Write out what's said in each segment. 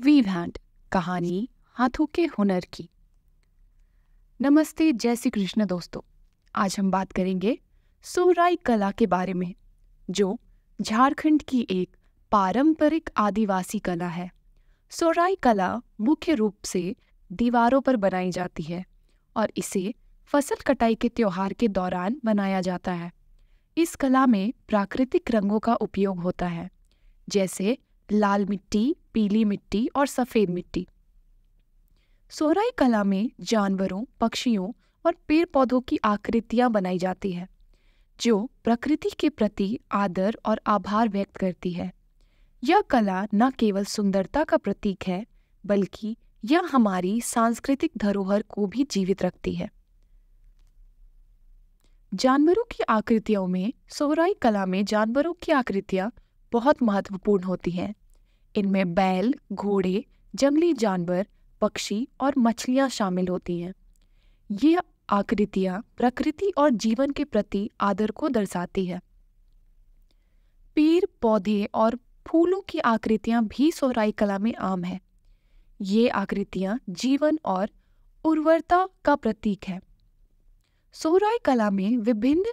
वीभैंड कहानी हाथों के हुनर की नमस्ते जय श्री कृष्ण दोस्तों आज हम बात करेंगे सोराई कला के बारे में जो झारखंड की एक पारंपरिक आदिवासी कला है सोराई कला मुख्य रूप से दीवारों पर बनाई जाती है और इसे फसल कटाई के त्यौहार के दौरान बनाया जाता है इस कला में प्राकृतिक रंगों का उपयोग होता है जैसे लाल मिट्टी पीली मिट्टी और सफ़ेद मिट्टी सोहराई कला में जानवरों पक्षियों और पेड़ पौधों की आकृतियाँ बनाई जाती है जो प्रकृति के प्रति आदर और आभार व्यक्त करती है यह कला न केवल सुंदरता का प्रतीक है बल्कि यह हमारी सांस्कृतिक धरोहर को भी जीवित रखती है जानवरों की आकृतियों में सोहराई कला में जानवरों की आकृतियाँ बहुत महत्वपूर्ण होती हैं इनमें बैल घोड़े जंगली जानवर पक्षी और मछलियाँ शामिल होती हैं ये आकृतियाँ प्रकृति और जीवन के प्रति आदर को दर्शाती है पेड़ पौधे और फूलों की आकृतियाँ भी सोहराई कला में आम है ये आकृतियाँ जीवन और उर्वरता का प्रतीक है सोहराई कला में विभिन्न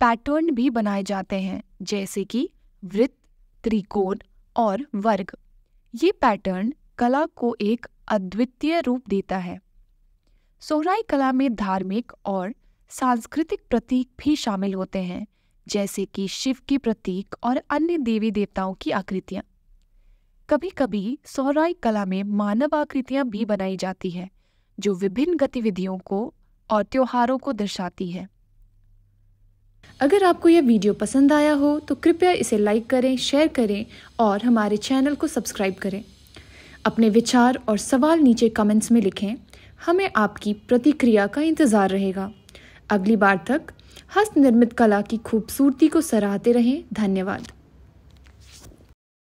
पैटर्न भी बनाए जाते हैं जैसे कि वृत्त त्रिकोण और वर्ग ये पैटर्न कला को एक अद्वितीय रूप देता है सोहराई कला में धार्मिक और सांस्कृतिक प्रतीक भी शामिल होते हैं जैसे कि शिव की प्रतीक और अन्य देवी देवताओं की आकृतियाँ कभी कभी सोहराई कला में मानव आकृतियाँ भी बनाई जाती है जो विभिन्न गतिविधियों को और त्योहारों को दर्शाती है अगर आपको यह वीडियो पसंद आया हो तो कृपया इसे लाइक करें शेयर करें और हमारे चैनल को सब्सक्राइब करें अपने विचार और सवाल नीचे कमेंट्स में लिखें हमें आपकी प्रतिक्रिया का इंतज़ार रहेगा अगली बार तक हस्त निर्मित कला की खूबसूरती को सराहते रहें धन्यवाद